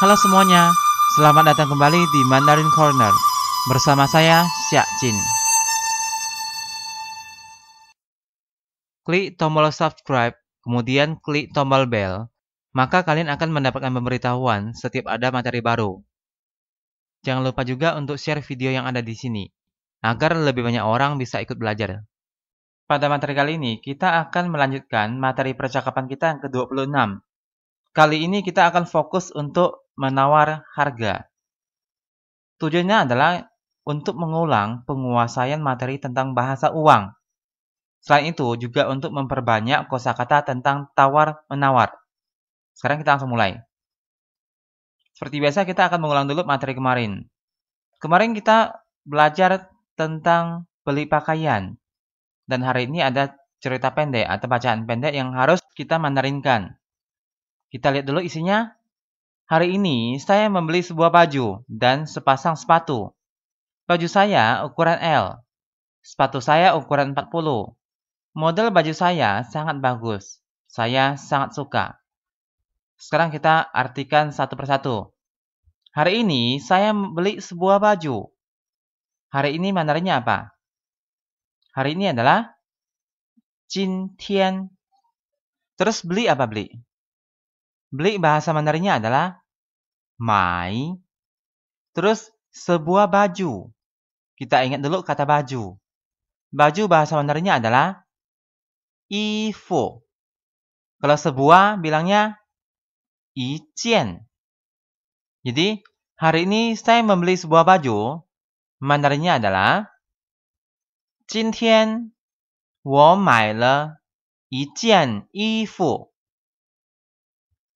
Halo semuanya, selamat datang kembali di Mandarin Corner bersama saya Xia Jin. Klik tombol subscribe, kemudian klik tombol bell, maka kalian akan mendapatkan pemberitahuan setiap ada materi baru. Jangan lupa juga untuk share video yang ada di sini, agar lebih banyak orang bisa ikut belajar. Pada materi kali ini, kita akan melanjutkan materi percakapan kita yang ke-26, Kali ini kita akan fokus untuk menawar harga. Tujuannya adalah untuk mengulang penguasaan materi tentang bahasa uang. Selain itu, juga untuk memperbanyak kosakata tentang tawar-menawar. Sekarang kita langsung mulai. Seperti biasa, kita akan mengulang dulu materi kemarin. Kemarin kita belajar tentang beli pakaian. Dan hari ini ada cerita pendek atau bacaan pendek yang harus kita mandarinkan. Kita lihat dulu isinya. Hari ini saya membeli sebuah baju dan sepasang sepatu. Baju saya ukuran L. Sepatu saya ukuran 40. Model baju saya sangat bagus. Saya sangat suka. Sekarang kita artikan satu persatu. Hari ini saya membeli sebuah baju. Hari ini mandarinya apa? Hari ini adalah Jin Tian. Terus beli apa beli? Beli bahasa mandarinya adalah my, terus sebuah baju. Kita ingat dulu kata baju. Baju bahasa Mandarinnya adalah ifu. Kalau sebuah bilangnya ijian. Jadi, hari ini saya membeli sebuah baju. Mandarinnya adalah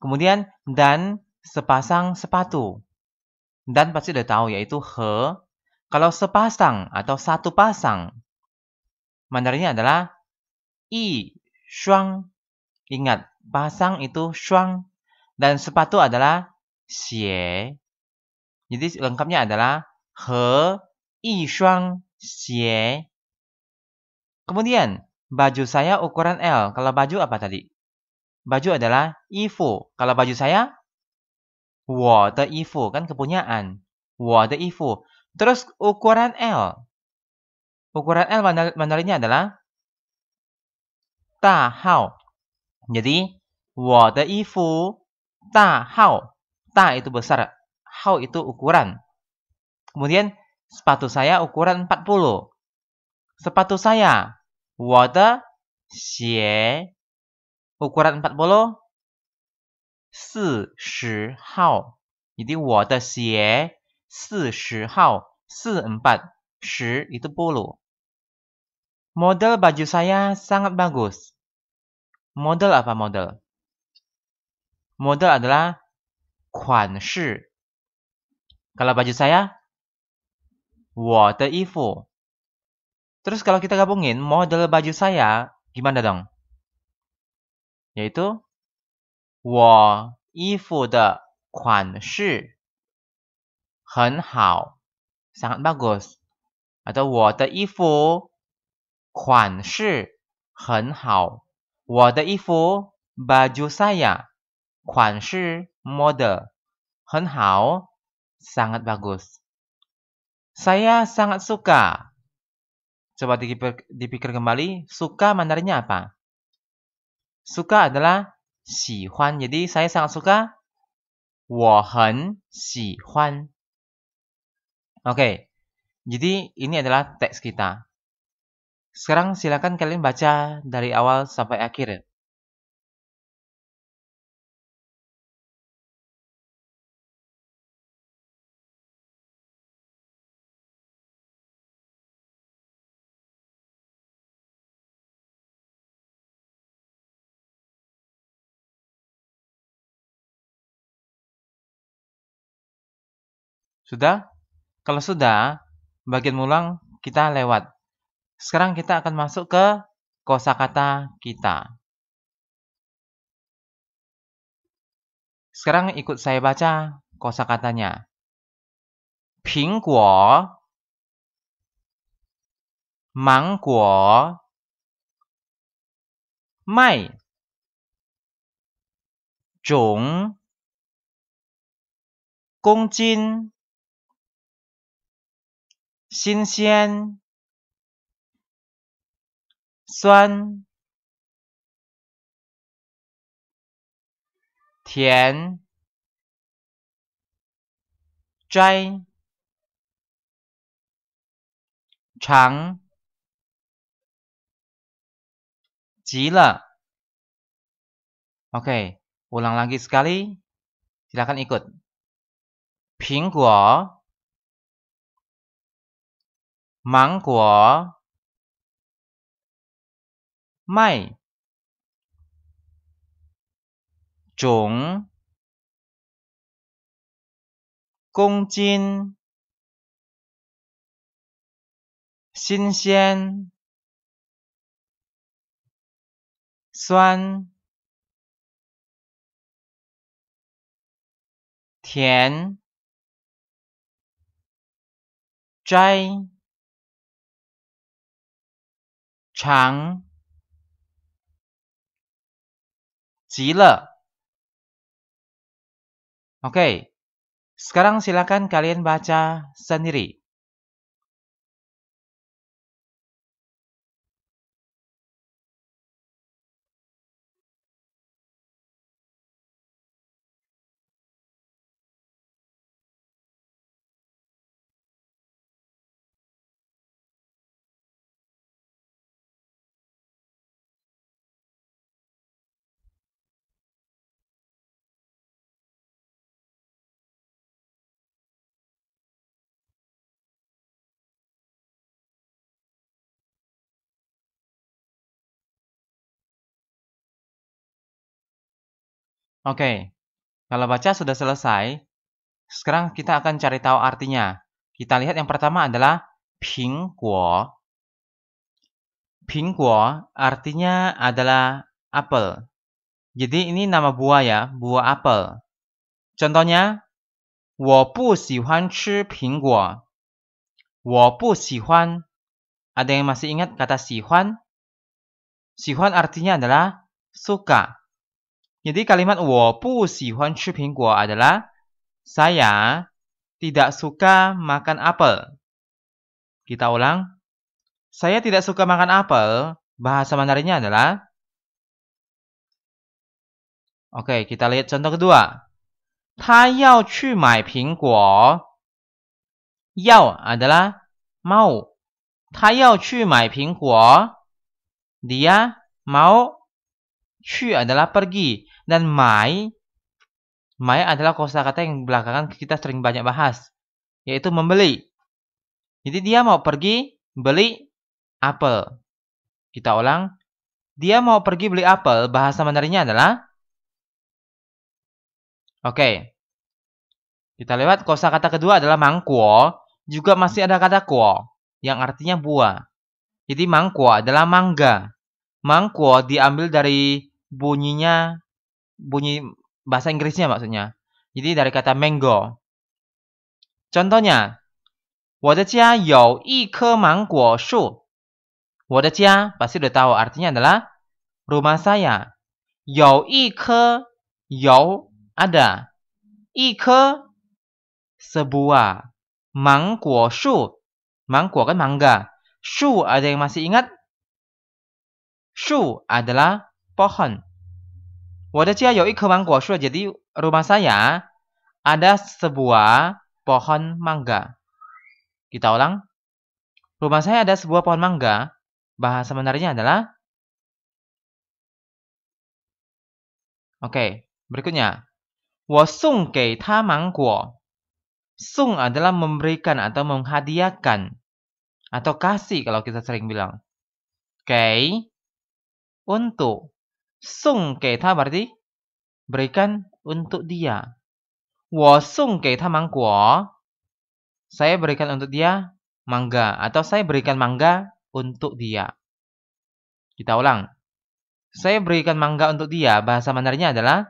kemudian dan sepasang sepatu. Dan pasti udah tahu yaitu he. Kalau sepasang atau satu pasang, Mandarinnya adalah i shuang. Ingat, pasang itu shuang dan sepatu adalah xie. Jadi lengkapnya adalah he i shuang xie. Kemudian, baju saya ukuran L. Kalau baju apa tadi? Baju adalah ifu. Kalau baju saya water ifu e kan kepunyaan. water ifu. E Terus ukuran L. Ukuran L mandal mandarinya adalah ta hao. Jadi water ifu e ta hao. itu besar, hao itu ukuran. Kemudian sepatu saya ukuran 40. Sepatu saya water xie ukuran 40四十号 jadi model baju saya sangat bagus model apa model model adalah kuan shi kalau baju saya 我的衣服 Terus kalau kita gabungin model baju saya, gimana dong? Yaitu 我衣服的款式很好，sangat bagus。atau 我的衣服款式很好，我的衣服 baju saya 款式 model 很好，sangat bagus。Saya sangat suka. Coba dipikir, kembali, suka mandarinnya apa? Suka adalah 喜欢. Jadi saya sangat suka. 我很喜欢. Oke. Jadi ini adalah teks kita. Sekarang silakan kalian baca dari awal sampai akhir. Sudah? Kalau sudah, bagian mulang kita lewat. Sekarang kita akan masuk ke kosakata kita. Sekarang ikut saya baca kosakatanya. Pingguo, mangguo, mai, zhong, gongjin, 新鲜、酸、甜、摘、长，极了。OK，我浪浪几声，咖喱，请来跟一起。Pinko。芒果，麦种，公斤，新鲜，酸甜摘。长，极了。Oke, Oke, sekarang silakan kalian baca sendiri. Oke, kalau baca sudah selesai, sekarang kita akan cari tahu artinya. Kita lihat yang pertama adalah pingguo. Pingguo artinya adalah apel. Jadi ini nama buah ya, buah apel. Contohnya, 我不喜欢. Ada yang masih ingat kata 喜欢?喜欢 artinya adalah suka. Jadi kalimat 我不喜欢吃苹果 adalah saya tidak suka makan apel. Kita ulang. Saya tidak suka makan apel. Bahasa Mandarinnya adalah Oke, okay, kita lihat contoh kedua. Yao adalah mau. Dia mau. Qu adalah pergi. Dan my, my adalah kosakata yang belakangan kita sering banyak bahas, yaitu membeli. Jadi dia mau pergi beli apel. Kita ulang. Dia mau pergi beli apel, bahasa Mandarinnya adalah Oke. Kita lewat kosakata kedua adalah mangkuo, juga masih ada kata kuo yang artinya buah. Jadi mangkuo adalah mangga. Mangkuo diambil dari bunyinya bunyi bahasa Inggrisnya maksudnya. Jadi dari kata mango. Contohnya, 我的家 pasti udah tahu artinya adalah rumah saya. 有 ada. 一棵 sebuah. 芒果树 mangko kan mangga. Shu ada yang masih ingat? Shu adalah pohon. Wadacia yoi kemang guoshu. Jadi rumah saya ada sebuah pohon mangga. Kita ulang. Rumah saya ada sebuah pohon mangga. Bahasa sebenarnya adalah Oke, berikutnya. Wosung ke ta mangguo. Sung adalah memberikan atau menghadiahkan atau kasih kalau kita sering bilang. Kei untuk Sung ta berarti berikan untuk dia. Wo ta mangguo. Saya berikan untuk dia mangga atau saya berikan mangga untuk dia. Kita ulang. Saya berikan mangga untuk dia. Bahasa Mandarinnya adalah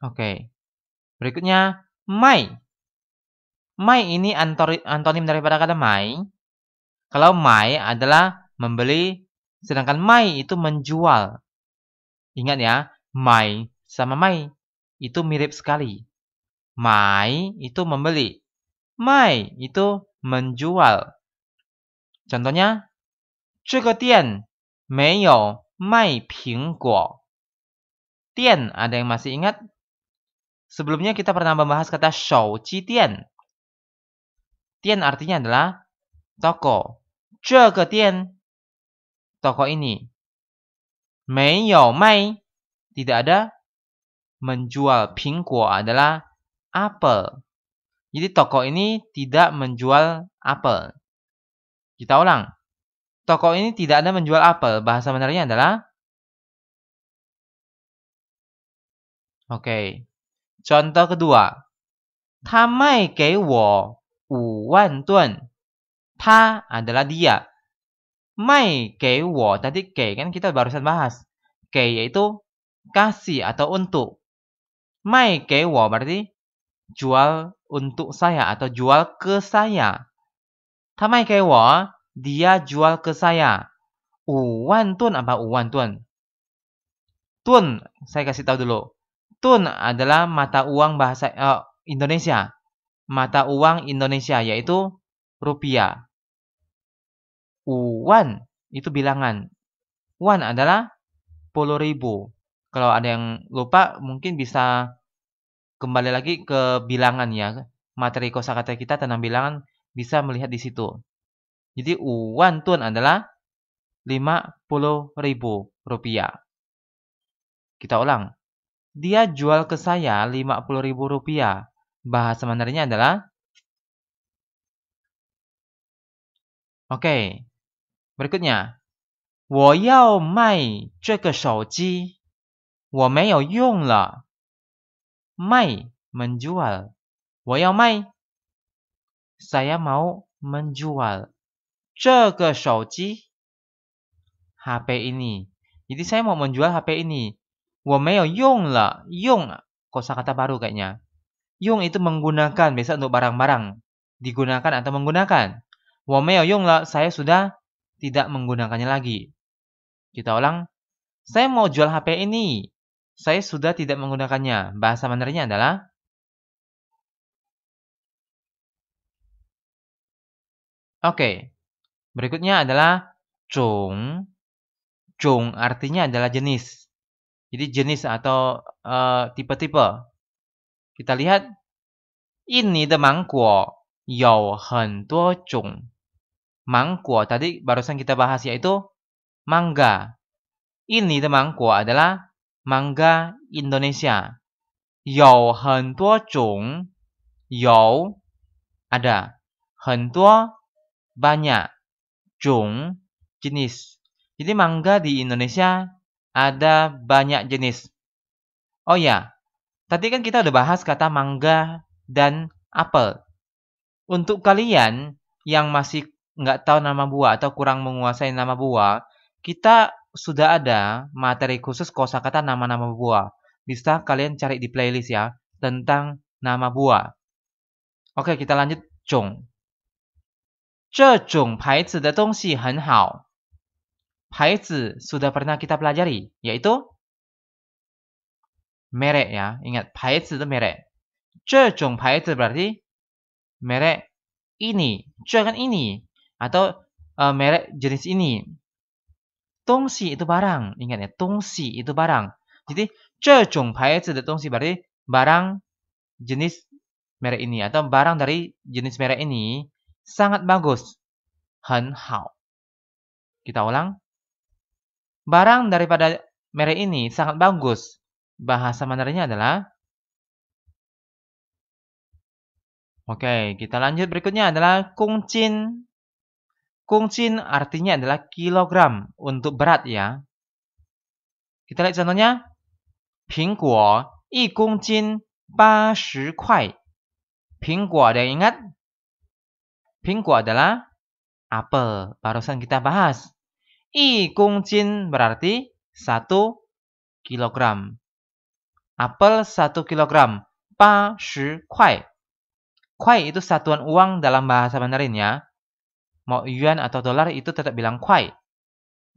Oke. Okay. Berikutnya mai. Mai ini antonim daripada kata mai. Kalau mai adalah membeli Sedangkan mai itu menjual. Ingat ya, mai sama mai itu mirip sekali. Mai itu membeli. Mai itu menjual. Contohnya, pingguo. Tian, ada yang masih ingat? Sebelumnya kita pernah membahas kata shou ji tian. Tian artinya adalah toko. 这个店 toko ini. Mei you mai. Tidak ada menjual pingguo adalah apel. Jadi toko ini tidak menjual apel. Kita ulang. Toko ini tidak ada menjual apel. Bahasa benarnya adalah Oke. Okay. Contoh kedua. Ta mai kei wo wan dun. Ta adalah dia. Mai kei wo tadi kei kan kita barusan bahas. Kei yaitu kasih atau untuk. Mai kei wo berarti jual untuk saya atau jual ke saya. Tamai kei wo dia jual ke saya. Uwan tun apa uwan tun? Tun saya kasih tahu dulu. Tun adalah mata uang bahasa uh, Indonesia. Mata uang Indonesia yaitu rupiah. U1 itu bilangan. Wan adalah puluh ribu. Kalau ada yang lupa mungkin bisa kembali lagi ke bilangan ya. Materi kosakata kita tentang bilangan bisa melihat di situ. Jadi uan tun adalah 50 ribu rupiah. Kita ulang. Dia jual ke saya 50 ribu rupiah. Bahasa mandarinya adalah Oke, okay, Berikutnya, 我要卖这个手机。我没有用了。卖 menjual. 我要卖 saya mau menjual. 这个手机 HP ini. Jadi saya mau menjual HP ini. kosa kata baru kayaknya. Yung itu menggunakan, biasa untuk barang-barang. Digunakan atau menggunakan. 我没有用了, saya sudah tidak menggunakannya lagi. Kita ulang. Saya mau jual HP ini. Saya sudah tidak menggunakannya. Bahasa Mandarinnya adalah Oke. Okay. Berikutnya adalah chung. Chung artinya adalah jenis. Jadi jenis atau eh, tipe-tipe. Uh, Kita lihat ini de mangguo yao hen duo chung mangkuo tadi barusan kita bahas yaitu mangga. Ini de mangkuo adalah mangga Indonesia. Yau hen tuo chung. Yau ada. Hen banyak. Chung jenis. Jadi mangga di Indonesia ada banyak jenis. Oh ya, tadi kan kita udah bahas kata mangga dan apel. Untuk kalian yang masih nggak tahu nama buah atau kurang menguasai nama buah, kita sudah ada materi khusus kosakata nama-nama buah. Bisa kalian cari di playlist ya tentang nama buah. Oke, kita lanjut hao. Paizi sudah pernah kita pelajari, yaitu merek ya. Ingat, paizi itu merek. paizi berarti merek ini. 这 kan ini atau uh, merek jenis ini. Tongsi itu barang, ingat ya, tongsi itu barang. Jadi, cecung paezi de tongsi berarti barang jenis merek ini atau barang dari jenis merek ini sangat bagus. Hen hao. Kita ulang. Barang daripada merek ini sangat bagus. Bahasa Mandarinnya adalah Oke, okay, kita lanjut berikutnya adalah kungcin Kungcin artinya adalah kilogram untuk berat ya. Kita lihat contohnya. Pingguo, yi kungcin, ba shi kuai. Pingguo ada yang ingat? Pingguo adalah apel. Barusan kita bahas. Yi kungcin berarti 1 kilogram. Apel 1 kilogram. Ba shi kuai. Kuai itu satuan uang dalam bahasa Mandarin ya mau yuan atau dolar itu tetap bilang kuai.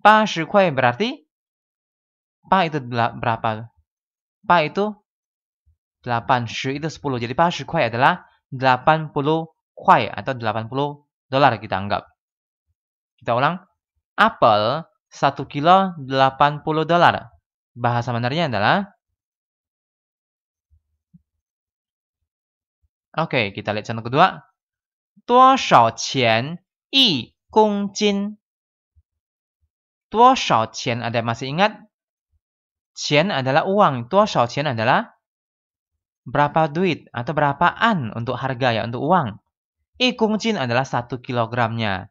Pa shi kuai berarti pa itu berapa? Pa itu 8, shi itu 10. Jadi pa shi kuai adalah 80 kuai atau 80 dolar kita anggap. Kita ulang. apple 1 kilo 80 dolar. Bahasa benarnya adalah Oke, okay, kita lihat contoh kedua. 多少钱一公斤多少钱 ada masih ingat? 钱 adalah uang, adalah berapa duit atau berapa an untuk harga ya, untuk uang. I kung adalah 1 kilogramnya，jadi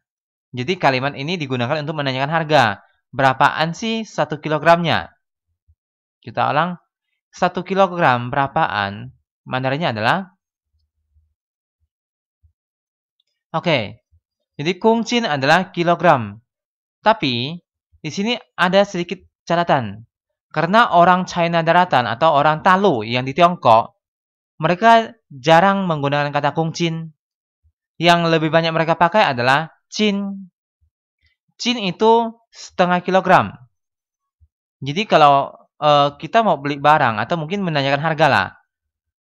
Jadi kalimat ini digunakan untuk menanyakan harga. an sih 1 kilogramnya? Kita ulang. 1 kilogram an? Mandarinnya adalah Oke, okay. Jadi kungcin adalah kilogram. Tapi di sini ada sedikit catatan. Karena orang China daratan atau orang Talu yang di Tiongkok, mereka jarang menggunakan kata kungcin. Yang lebih banyak mereka pakai adalah cin. Cin itu setengah kilogram. Jadi kalau uh, kita mau beli barang atau mungkin menanyakan harga lah,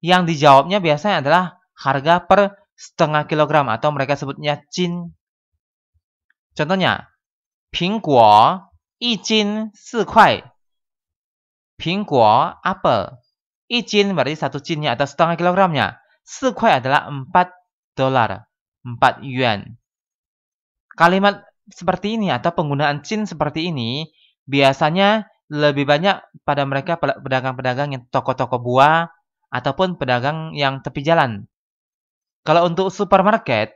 yang dijawabnya biasanya adalah harga per setengah kilogram atau mereka sebutnya cin. Contohnya, pingguo, ijin, si Pingguo, Apple. Ijin berarti satu jinnya atau setengah kilogramnya. Si adalah 4 dolar, 4 yuan. Kalimat seperti ini atau penggunaan jin seperti ini biasanya lebih banyak pada mereka pedagang-pedagang yang toko-toko buah ataupun pedagang yang tepi jalan. Kalau untuk supermarket,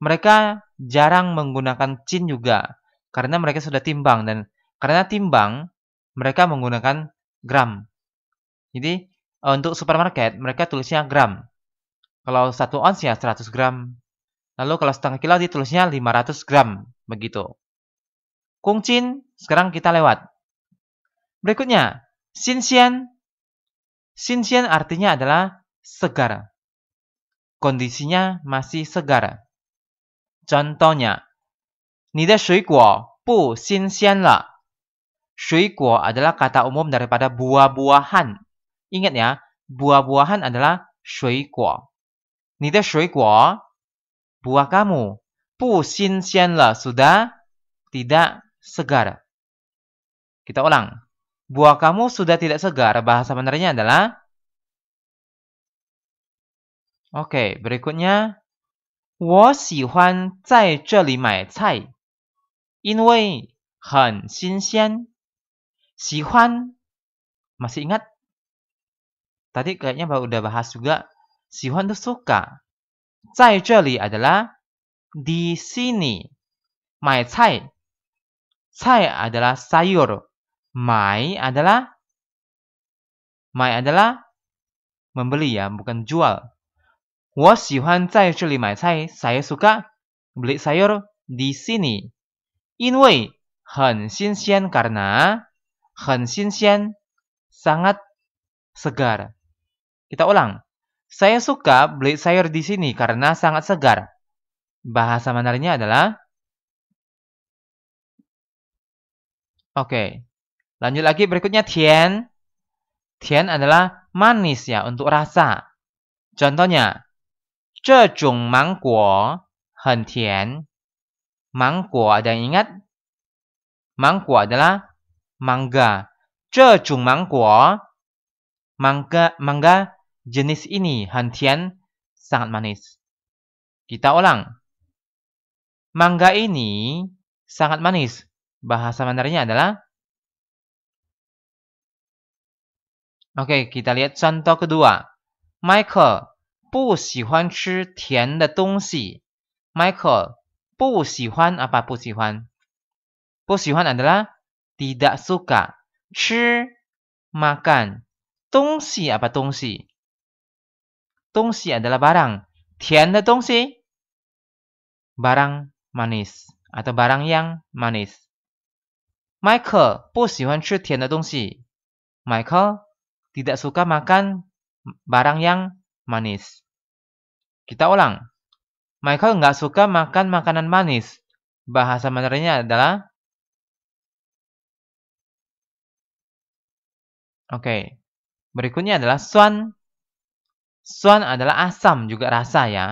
mereka jarang menggunakan cin juga karena mereka sudah timbang dan karena timbang mereka menggunakan gram. Jadi eh, untuk supermarket mereka tulisnya gram. Kalau satu ons ya 100 gram. Lalu kalau setengah kilo ditulisnya 500 gram begitu. Kung cin sekarang kita lewat. Berikutnya, xin xian artinya adalah segar. Kondisinya masih segar. Contohnya, shui guo adalah kata umum daripada buah-buahan. Ingat ya, buah-buahan adalah shui shui guo, buah kamu le, sudah tidak segar. Kita ulang. Buah kamu sudah tidak segar. Bahasa benarnya adalah Oke, okay, berikutnya 我喜欢在这里买菜，因为很新鲜。喜欢 masih ingat? Tadi kayaknya baru udah bahas juga. Sihuan itu suka. Zai adalah di sini. 买菜，菜 adalah sayur. 买 adalah 买 adalah membeli ya, bukan jual. 我喜欢在这里买菜，saya Saya suka beli sayur di sini. Inwei karena sangat segar. Kita ulang. Saya suka beli sayur di sini karena sangat segar. Bahasa Mandarinnya adalah Oke. Lanjut lagi berikutnya tian. Tian adalah manis ya untuk rasa. Contohnya 这种芒果很甜。Mangko mangga. Mangga, mangga jenis ini, hantian, sangat manis. Kita ulang. Mangga ini sangat manis. Bahasa Mandarinnya adalah Oke, kita lihat contoh kedua. Michael 不喜欢吃甜的东西，Michael 不喜欢啊爸不喜欢，不喜欢哪的啦？tidak suka makan tungsi apa tungsi? tungsi adalah barang 甜的东西，barang manis atau barang yang manis。Michael 不喜欢吃甜的东西，Michael tidak suka makan barang yang manis. Kita ulang. Michael nggak suka makan makanan manis. Bahasa Mandarinnya adalah Oke. Okay. Berikutnya adalah suan. Suan adalah asam juga rasa ya.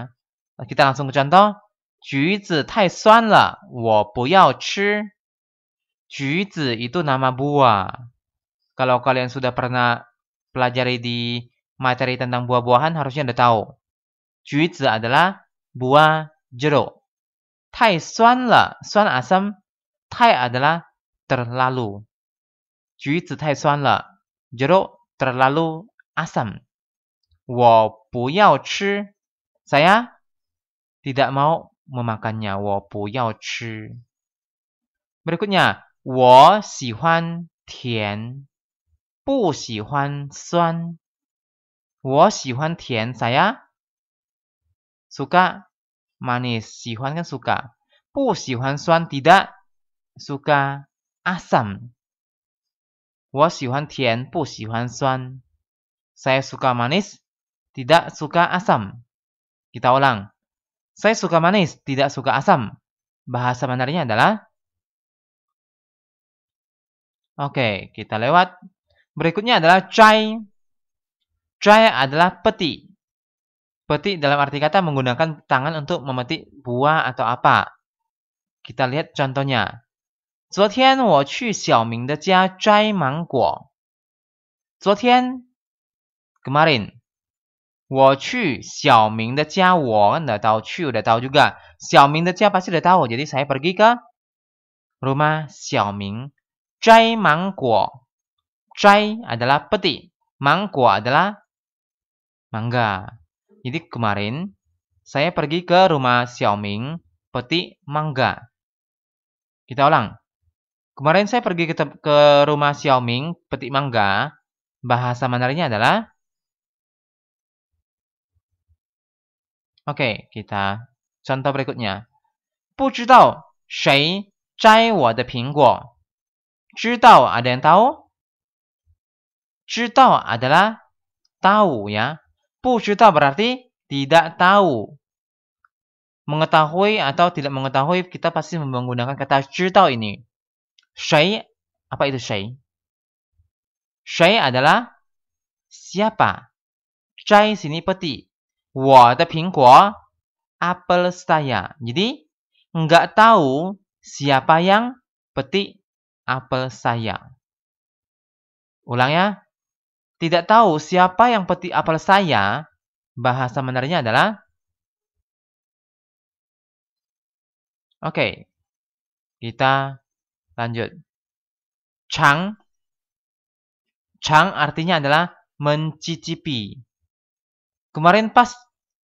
Kita langsung ke contoh. 橘子太酸了，我不要吃。橘子 itu nama buah. Kalau kalian sudah pernah pelajari di materi tentang buah-buahan harusnya Anda tahu. Juizi adalah buah jeruk. Tai suan le, suan asam. Tai adalah terlalu. Juizi tai suan le, jeruk terlalu asam. Wo bu yao chi. saya tidak mau memakannya. Wo bu yao chi. Berikutnya, wo si si huan huan tian. Bu suan. 我喜欢甜 saya suka manis. Sihuan kan suka. Bu suan tidak suka asam. Wo tian, suan. Saya suka manis, tidak suka asam. Kita ulang. Saya suka manis, tidak suka asam. Bahasa Mandarinnya adalah Oke, okay, kita lewat. Berikutnya adalah chai Try adalah peti. Peti dalam arti kata menggunakan tangan untuk memetik buah atau apa. Kita lihat contohnya. 昨天我去小明的家摘芒果。昨天 kemarin. 我去小明的家，我 udah tahu 去 udah tahu juga. 小明的家 pasti udah tahu. Jadi saya pergi ke rumah Xiaoming, 小明摘芒果。摘 adalah peti, 芒果 adalah mangga. Jadi kemarin saya pergi ke rumah Xiaoming petik mangga. Kita ulang. Kemarin saya pergi ke, ke rumah Xiaoming petik mangga. Bahasa Mandarinnya adalah Oke, okay, kita contoh berikutnya. 不知道谁摘我的苹果。知道 ada yang tahu? 知道 adalah tahu ya. Pujuta berarti tidak tahu. Mengetahui atau tidak mengetahui kita pasti menggunakan kata juta ini. Shai, apa itu shai? Shai adalah siapa? Shai sini peti. Wo de pingguo, apel saya. Jadi, nggak tahu siapa yang peti apel saya. Ulang ya tidak tahu siapa yang peti apel saya, bahasa sebenarnya adalah Oke. Okay. Kita lanjut. Chang Chang artinya adalah mencicipi. Kemarin pas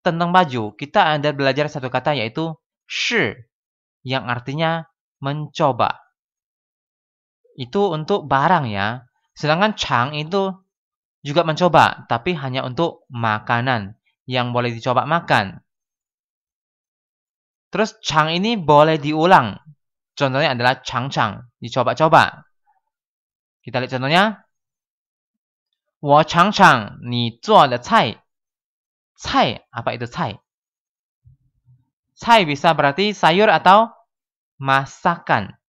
tentang baju, kita ada belajar satu kata yaitu shi yang artinya mencoba. Itu untuk barang ya. Sedangkan chang itu juga mencoba, tapi hanya untuk makanan yang boleh dicoba makan. Terus chang ini boleh diulang. Contohnya adalah chang-chang, dicoba-coba. Kita lihat contohnya. 我尝尝你做的菜。菜 apa itu itu 菜?菜 bisa berarti sayur atau masakan.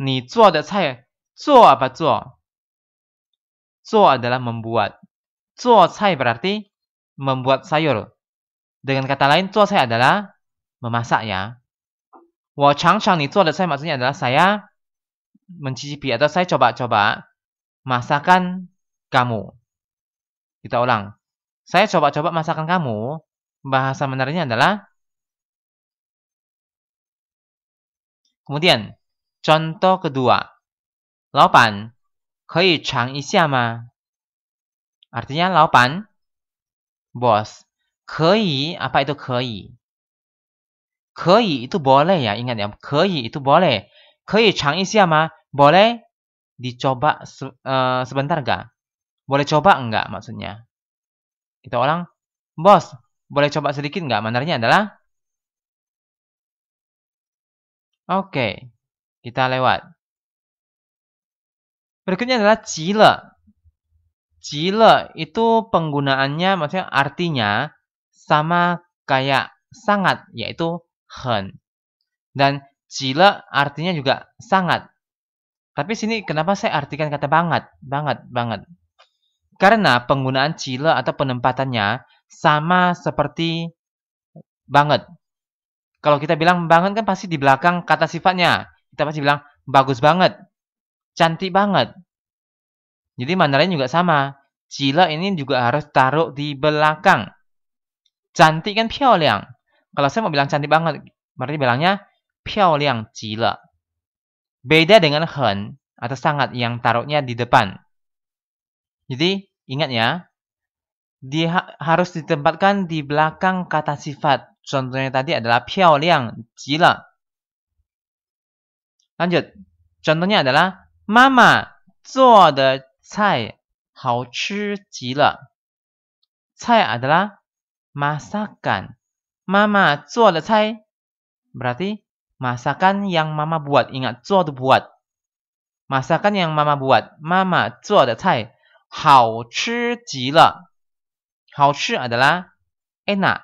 你做的菜做 apa 做 Zuo adalah membuat. Zuo cai berarti membuat sayur. Dengan kata lain, zuo cai adalah memasak ya. Wo chang chang ni zuo de cai maksudnya adalah saya mencicipi atau saya coba-coba masakan kamu. Kita ulang. Saya coba-coba masakan kamu. Bahasa Mandarinnya adalah Kemudian, contoh kedua. 老板 Koi chang isiama. Artinya laopan, bos. Koi, apa itu koi? Koi itu boleh ya, ingat ya. Koi itu boleh. Koi chang isiama, boleh dicoba se uh, sebentar gak? Boleh coba enggak maksudnya? Kita orang, bos, boleh coba sedikit enggak? Mandarinnya adalah Oke, okay, kita lewat. Berikutnya adalah jile. Jile itu penggunaannya maksudnya artinya sama kayak sangat yaitu hen. Dan jile artinya juga sangat. Tapi sini kenapa saya artikan kata banget, banget, banget. Karena penggunaan jile atau penempatannya sama seperti banget. Kalau kita bilang banget kan pasti di belakang kata sifatnya. Kita pasti bilang bagus banget cantik banget. Jadi Mandarin juga sama. Cila ini juga harus taruh di belakang. Cantik kan piaoliang. Kalau saya mau bilang cantik banget, berarti bilangnya piaoliang cila. Beda dengan hen atau sangat yang taruhnya di depan. Jadi ingat ya, dia harus ditempatkan di belakang kata sifat. Contohnya tadi adalah piaoliang, cila. Lanjut. Contohnya adalah 妈妈做的菜好吃极了。菜阿的啦，masakan。妈妈做的菜，berarti masakan yang mama buat。ingat cow tu buat。masakan yang mama buat。妈妈做的菜好吃极了。好吃阿的啦，enak。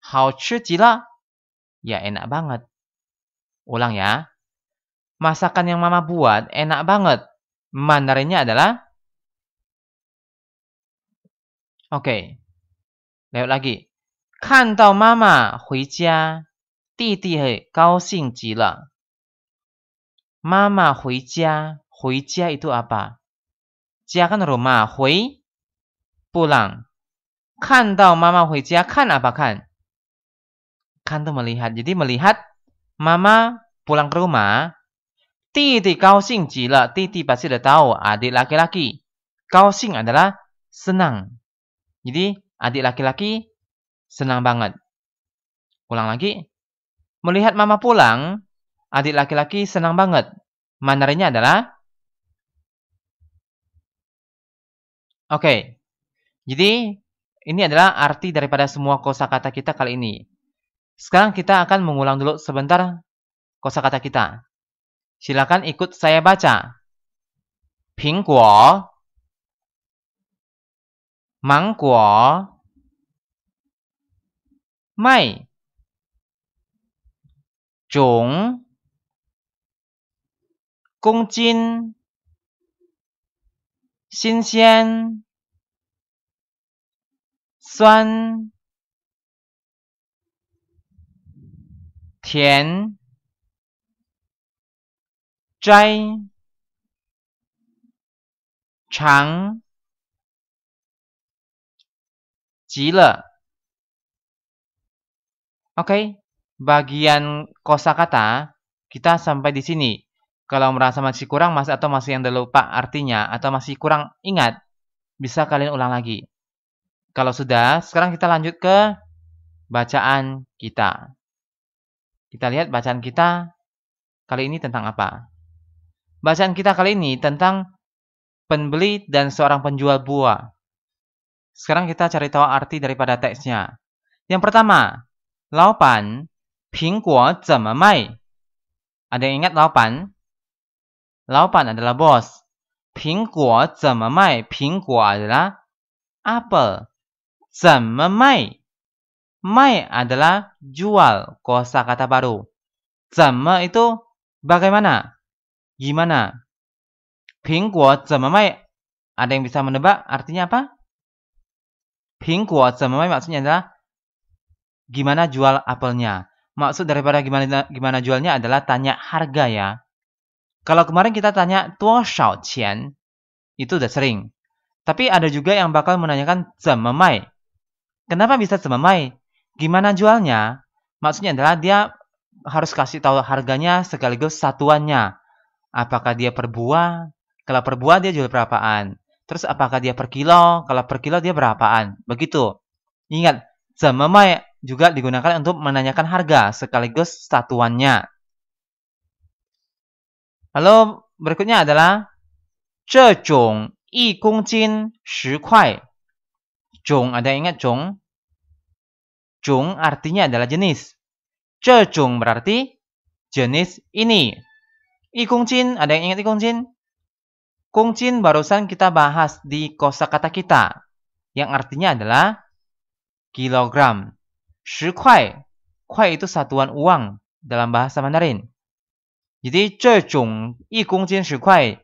好吃极了，ya enak banget。ulang ya。masakan yang mama buat enak banget. Mandarinnya adalah Oke. Okay. Lewat lagi. jia itu apa? Jia kan rumah, hui pulang. Kan apa kan? Kan tuh melihat. Jadi melihat mama pulang ke rumah, pasti udah tahu adik laki-laki. Kaosing adalah senang. Jadi adik laki-laki senang banget. Ulang lagi. Melihat mama pulang, adik laki-laki senang banget. Mandarinnya adalah Oke. Okay. Jadi ini adalah arti daripada semua kosakata kita kali ini. Sekarang kita akan mengulang dulu sebentar kosakata kita. silakan ikut saya baca. Pinko, mangko, m Jai, Chang, chỉ Oke, bagian kosakata kita sampai di sini. Kalau merasa masih kurang masih atau masih yang lupa artinya atau masih kurang ingat, bisa kalian ulang lagi. Kalau sudah, sekarang kita lanjut ke bacaan kita. Kita lihat bacaan kita kali ini tentang apa. Bacaan kita kali ini tentang pembeli dan seorang penjual buah. Sekarang kita cari tahu arti daripada teksnya. Yang pertama, Laopan, Pingguo zeme mai? Ada yang ingat Laopan? Laopan adalah bos. Pingguo zeme mai? Pingguo adalah apel. Zeme mai? Mai adalah jual, kosa kata baru. Zeme itu bagaimana? Gimana? Pingguo zemamai? Ada yang bisa menebak artinya apa? Pingguo zemamai maksudnya adalah gimana jual apelnya. Maksud daripada gimana gimana jualnya adalah tanya harga ya. Kalau kemarin kita tanya tuo shao qian, itu udah sering. Tapi ada juga yang bakal menanyakan zemamai. Kenapa bisa zemamai? Gimana jualnya? Maksudnya adalah dia harus kasih tahu harganya sekaligus satuannya. Apakah dia per buah? Kalau per buah dia jual berapaan? Terus apakah dia per kilo? Kalau per kilo dia berapaan? Begitu. Ingat, zamama juga digunakan untuk menanyakan harga sekaligus satuannya. Lalu berikutnya adalah kuai. Zhong, ada yang ingat zhong? Zhong artinya adalah jenis. Zhejong berarti jenis ini. I Kungcin, ada yang ingat I Kungcin? Kungcin barusan kita bahas di kosakata kita, yang artinya adalah kilogram. Shi kuai, kuai itu satuan uang dalam bahasa Mandarin. Jadi, cecung i kungcin shi kuai,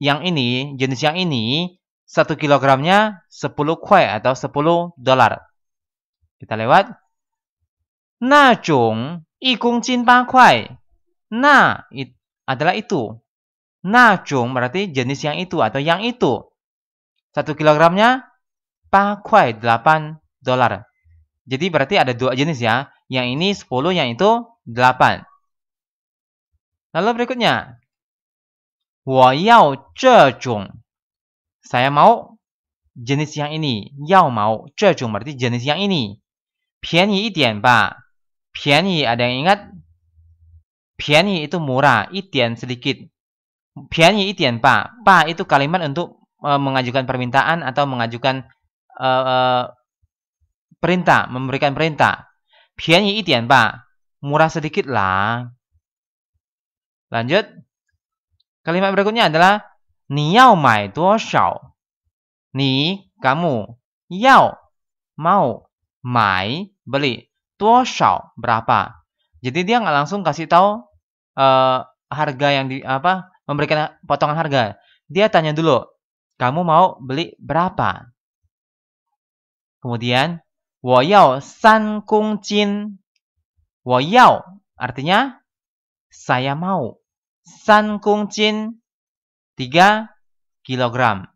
yang ini, jenis yang ini, satu kilogramnya 10 kuai atau 10 dolar. Kita lewat. Na chung i kungcin pa kuai. Na itu adalah itu. Nacung berarti jenis yang itu atau yang itu. Satu kilogramnya pakuai 8 dolar. Jadi berarti ada dua jenis ya. Yang ini 10, yang itu 8. Lalu berikutnya. 我要这种. Saya mau jenis yang ini. Yao mau. Cecung berarti jenis yang ini. Pianyi idian, ba. Pianyi ada yang ingat? itu murah, itian sedikit. Pianyi itian pa. Pa itu kalimat untuk uh, mengajukan permintaan atau mengajukan uh, uh, perintah, memberikan perintah. Pianyi itian pa. Murah sedikit lah. Lanjut. Kalimat berikutnya adalah ni mai tuo shao. Ni kamu, yao mau, mai beli, tuo shao berapa. Jadi dia nggak langsung kasih tahu uh, harga yang di apa memberikan potongan harga. Dia tanya dulu, kamu mau beli berapa? Kemudian, wo yao san kung jin. Wo yao artinya saya mau. San kung jin 3 kilogram.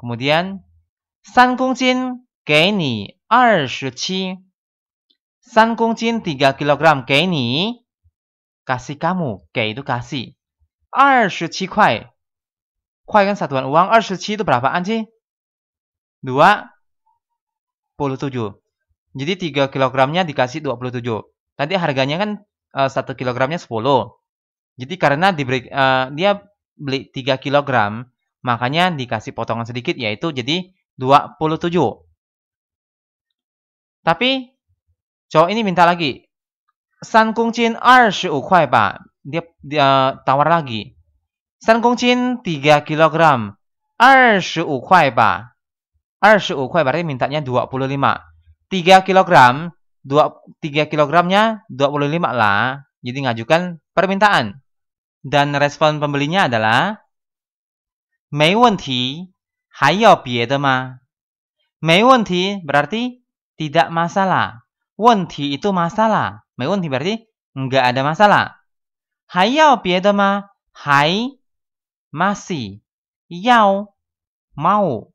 Kemudian, san kung jin 27 San kuncin 3 kg Kasih kamu Kei itu kasih 27 kan satuan uang 27 itu berapa anji? 2. 27. Jadi 3 kilogramnya dikasih 27. Tadi harganya kan 1 uh, eh, kilogramnya 10. Jadi karena diberi, uh, dia beli 3 kilogram, makanya dikasih potongan sedikit yaitu jadi 27. Tapi Cowok ini minta lagi. San kungcin shu kuai ba. Dia, dia tawar lagi. San cin 3 kilogram. shu kuai ba. shu kuai berarti mintanya 25. 3 kilogram. 2, 3 kilogramnya 25 lah. Jadi ngajukan permintaan. Dan respon pembelinya adalah 没问题还要别的吗没问题 berarti tidak masalah. 问题 itu masalah. 没问题 berarti nggak ada masalah. Hai masih Yao mau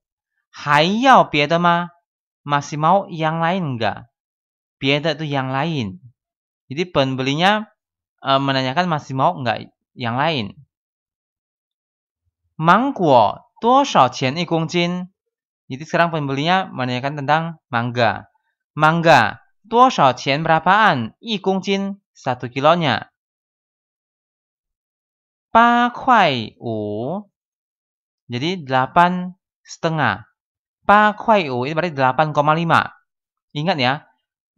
Masih mau yang lain nggak? de itu yang lain. Jadi pembelinya e, menanyakan masih mau nggak yang lain. Jadi sekarang pembelinya menanyakan tentang mangga. Mangga 多少钱 berapaan? 一公斤 satu kilonya. 八块五 jadi 8 setengah. itu berarti 8,5. Ingat ya,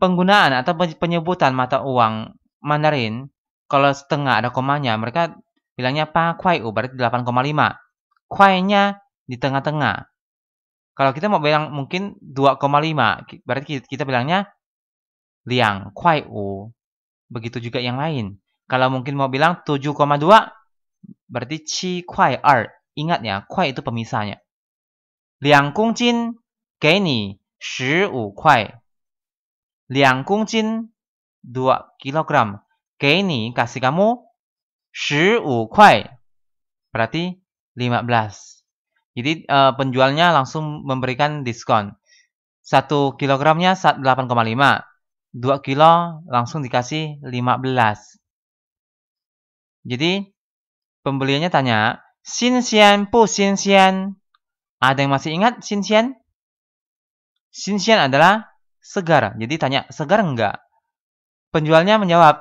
penggunaan atau penyebutan mata uang Mandarin, kalau setengah ada komanya, mereka bilangnya pa kuai u berarti 8,5. Kuainya di tengah-tengah. Kalau kita mau bilang mungkin 2,5, berarti kita bilangnya liang kuai u. Begitu juga yang lain. Kalau mungkin mau bilang 7,2 berarti chi kuai er. Ingat ya, kuai itu pemisahnya. Liang kung jin gei ni shi u kuai. Liang kung jin 2 kilogram. Gei ni kasih kamu shi u kuai. Berarti 15. Jadi uh, penjualnya langsung memberikan diskon. 1 kilogramnya 8,5. 2 kilo langsung dikasih 15. Jadi pembeliannya tanya, Xinxian pu Xinxian? Ada yang masih ingat Xinxian? Xinxian adalah segar. Jadi tanya, segar enggak? Penjualnya menjawab,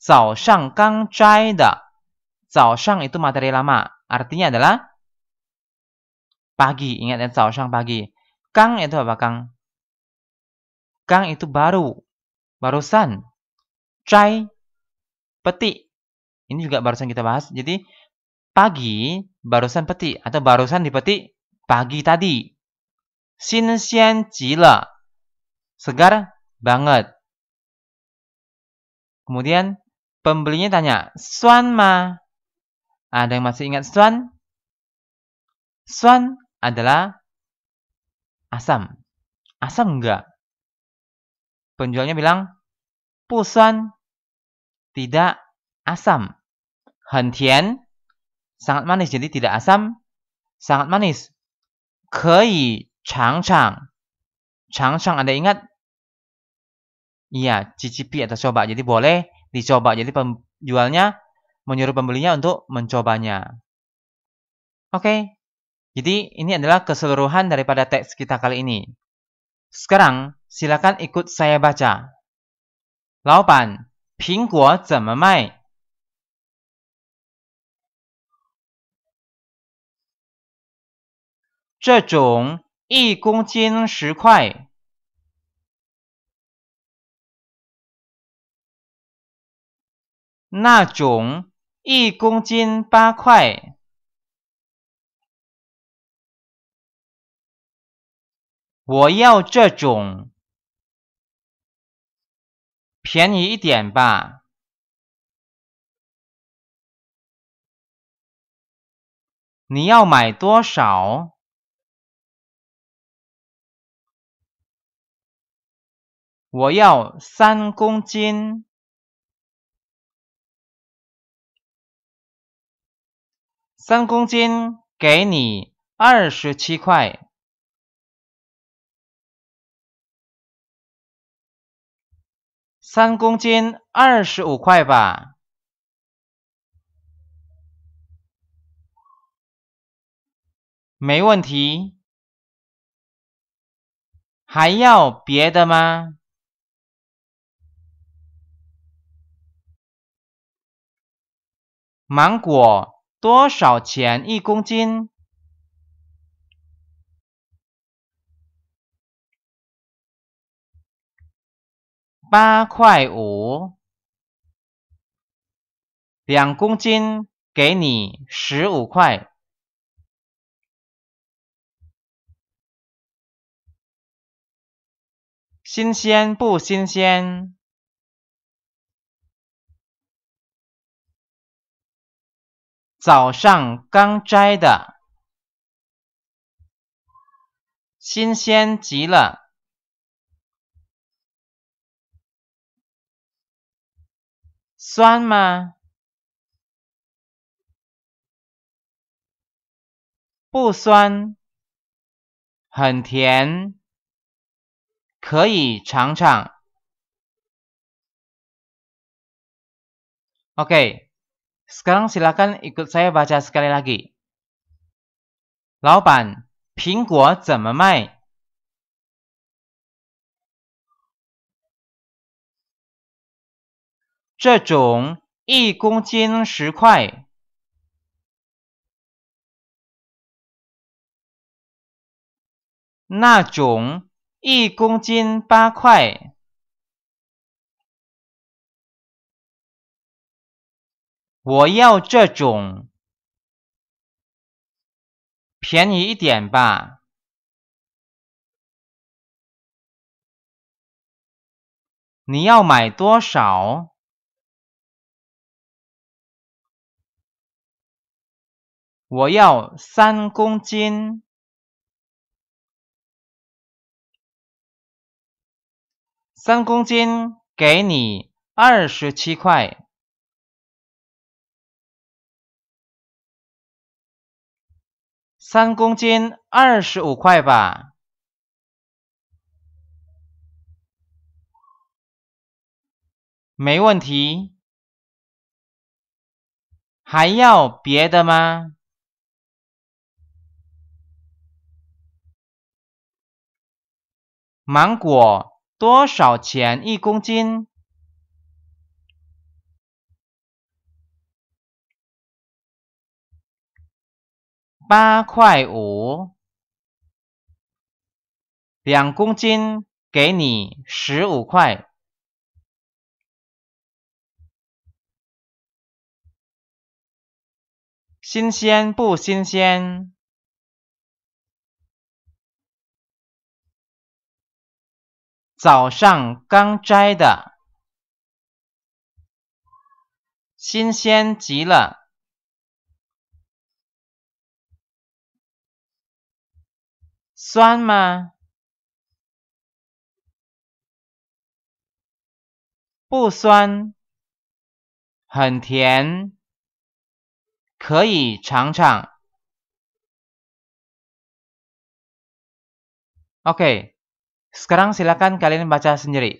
Zao shang kang chai da. Zao shang itu materi lama. Artinya adalah pagi. Ingat ya, zao shang pagi. Kang itu apa, Kang? Kang itu baru barusan cai peti ini juga barusan kita bahas jadi pagi barusan peti atau barusan dipetik pagi tadi xinxian jila segar banget kemudian pembelinya tanya suan ma ada yang masih ingat suan suan adalah asam asam enggak Penjualnya bilang, Pusan tidak asam. Hentian sangat manis, jadi tidak asam, sangat manis. Kei chang chang. Chang Anda ingat? Iya, cicipi atau coba. Jadi boleh dicoba. Jadi penjualnya menyuruh pembelinya untuk mencobanya. Oke. Okay. Jadi ini adalah keseluruhan daripada teks kita kali ini. Sekarang silakan ikut saya baca。老板，苹果怎么卖？这种一公斤十块，那种一公斤八块。我要这种，便宜一点吧。你要买多少？我要三公斤，三公斤给你二十七块。三公斤二十五块吧，没问题。还要别的吗？芒果多少钱一公斤？八块五，两公斤，给你十五块。新鲜不新鲜？早上刚摘的，新鲜极了。酸吗？不酸，很甜，可以尝尝。OK，sekarang silakan ikut saya baca sekali lagi。老板，苹果怎么卖？这种一公斤十块，那种一公斤八块，我要这种，便宜一点吧。你要买多少？我要三公斤，三公斤给你二十七块，三公斤二十五块吧，没问题。还要别的吗？芒果多少钱一公斤？八块五，两公斤给你十五块。新鲜不新鲜？早上刚摘的，新鲜极了。酸吗？不酸，很甜，可以尝尝。OK。Sekarang silakan kalian baca sendiri.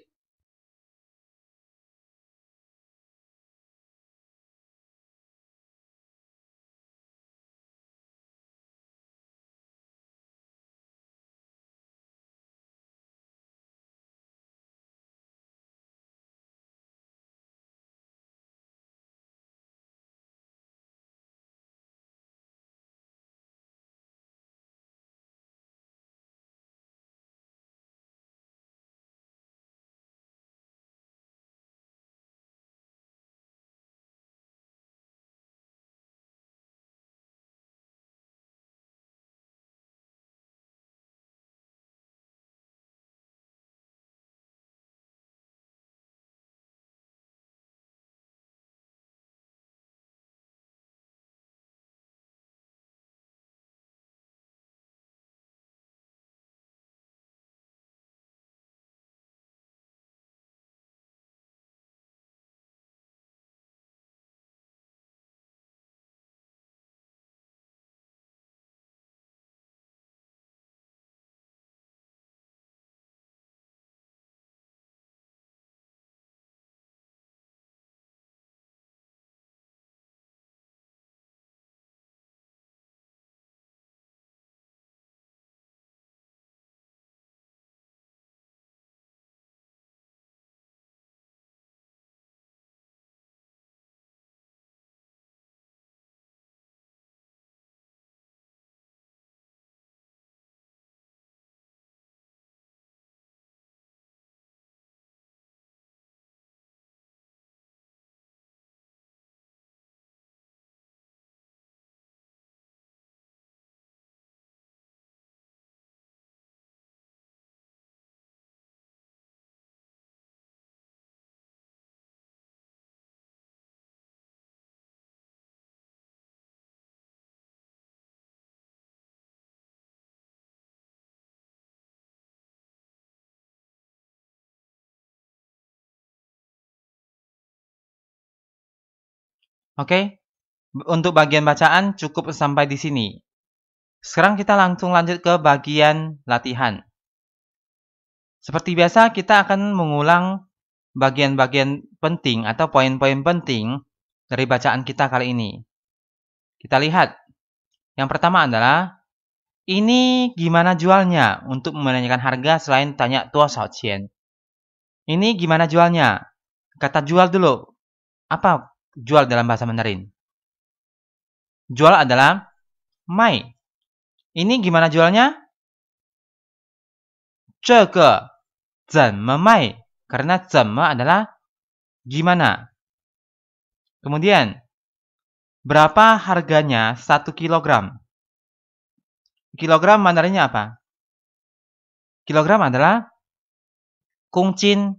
Oke, untuk bagian bacaan cukup sampai di sini. Sekarang kita langsung lanjut ke bagian latihan. Seperti biasa, kita akan mengulang bagian-bagian penting atau poin-poin penting dari bacaan kita kali ini. Kita lihat. Yang pertama adalah, ini gimana jualnya untuk menanyakan harga selain tanya tua qian. Ini gimana jualnya? Kata jual dulu. Apa jual dalam bahasa Mandarin. Jual adalah mai. Ini gimana jualnya? 这个怎么卖? Karena 怎么 adalah gimana. Kemudian, berapa harganya 1 kilogram? Kilogram mandarinnya apa? Kilogram adalah kuncin.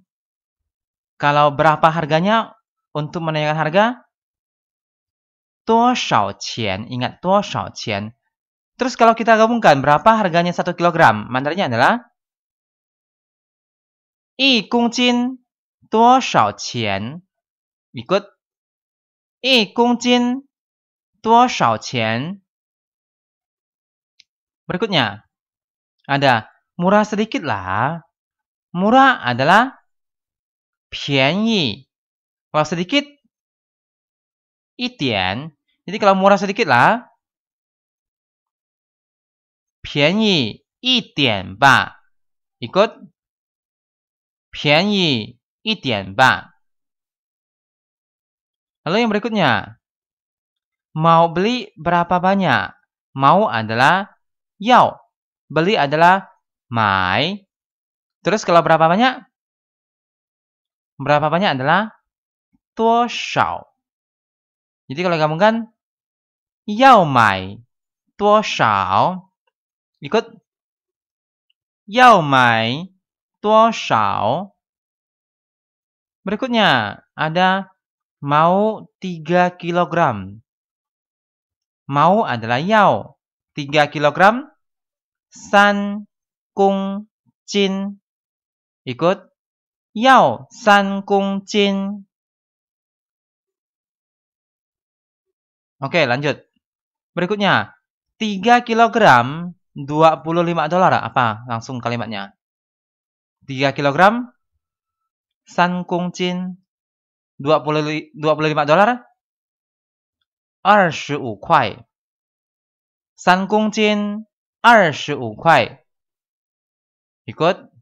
Kalau berapa harganya untuk menanyakan harga? Tuo qian. Ingat, tuo qian. Terus kalau kita gabungkan, berapa harganya 1 kg? Mandarinya adalah Yi kung jin tuo qian. Ikut. Yi kung jin tuo qian. Berikutnya. Ada murah sedikit lah. Murah adalah 便宜 Murah sedikit. Itian. Jadi kalau murah sedikit lah. Pianyi itian ba. Ikut. Pianyi itian ba. Lalu yang berikutnya. Mau beli berapa banyak? Mau adalah yao. Beli adalah mai. Terus kalau berapa banyak? Berapa banyak adalah 多少。Jadi kalau kamu kan yao mai tuo shao ikut yao mai tuo shao. Berikutnya ada mau 3 kilogram. Mau adalah yao. 3 kilogram san kung cin ikut yao san kung cin Oke, lanjut. Berikutnya, 3 kg 25 dolar. Apa langsung kalimatnya? 3 kg 3 kongcin 25 dolar 25块3公斤25块 ikut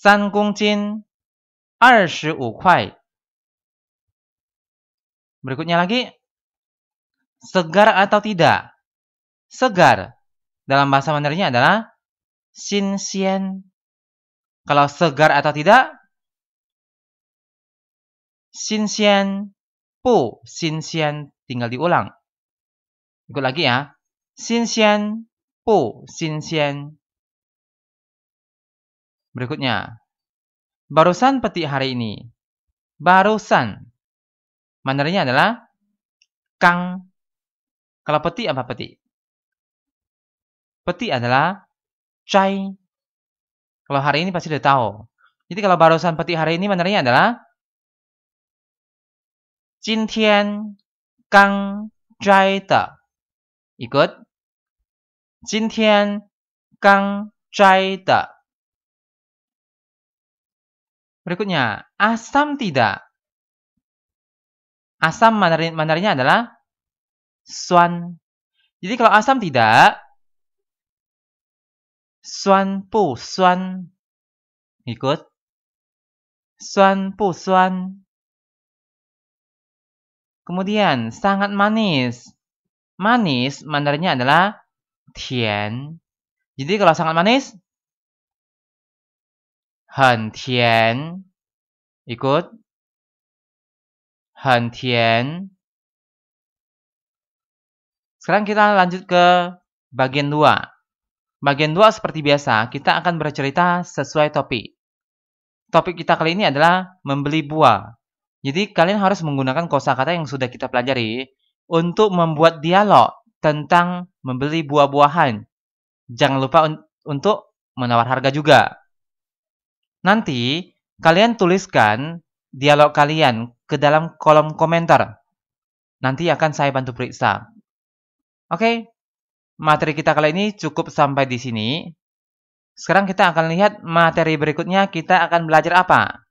3公斤25块 Berikutnya lagi, segar atau tidak. Segar dalam bahasa Mandarinnya adalah xian Kalau segar atau tidak, pu xin xian tinggal diulang. Ikut lagi ya, pu xin xian Berikutnya, barusan petik hari ini. Barusan Mandarinya adalah kang. Kalau peti apa peti? Peti adalah chai. Kalau hari ini pasti sudah tahu. Jadi kalau barusan peti hari ini mandarinya adalah jintian Kang Jai De. Ikut. Jintian Kang Jai De. Berikutnya, asam tidak. Asam Mandarin Mandarinnya adalah suan. Jadi kalau asam tidak suan pu suan. Ikut. Suan pu suan. Kemudian sangat manis. Manis Mandarinnya adalah tian. Jadi kalau sangat manis tian ikut sekarang kita lanjut ke bagian dua. Bagian dua seperti biasa, kita akan bercerita sesuai topik. Topik kita kali ini adalah membeli buah. Jadi kalian harus menggunakan kosakata yang sudah kita pelajari untuk membuat dialog tentang membeli buah-buahan. Jangan lupa un untuk menawar harga juga. Nanti kalian tuliskan dialog kalian ke dalam kolom komentar. Nanti akan saya bantu periksa. Oke, materi kita kali ini cukup sampai di sini. Sekarang kita akan lihat materi berikutnya kita akan belajar apa.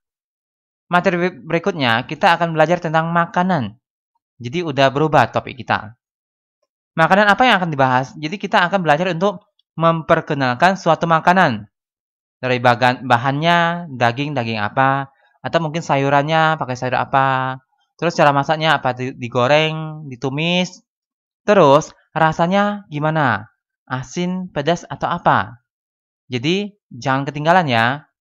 Materi berikutnya kita akan belajar tentang makanan. Jadi udah berubah topik kita. Makanan apa yang akan dibahas? Jadi kita akan belajar untuk memperkenalkan suatu makanan. Dari bahannya, daging-daging apa, atau mungkin sayurannya pakai sayur apa terus cara masaknya apa digoreng ditumis terus rasanya gimana asin pedas atau apa jadi jangan ketinggalan ya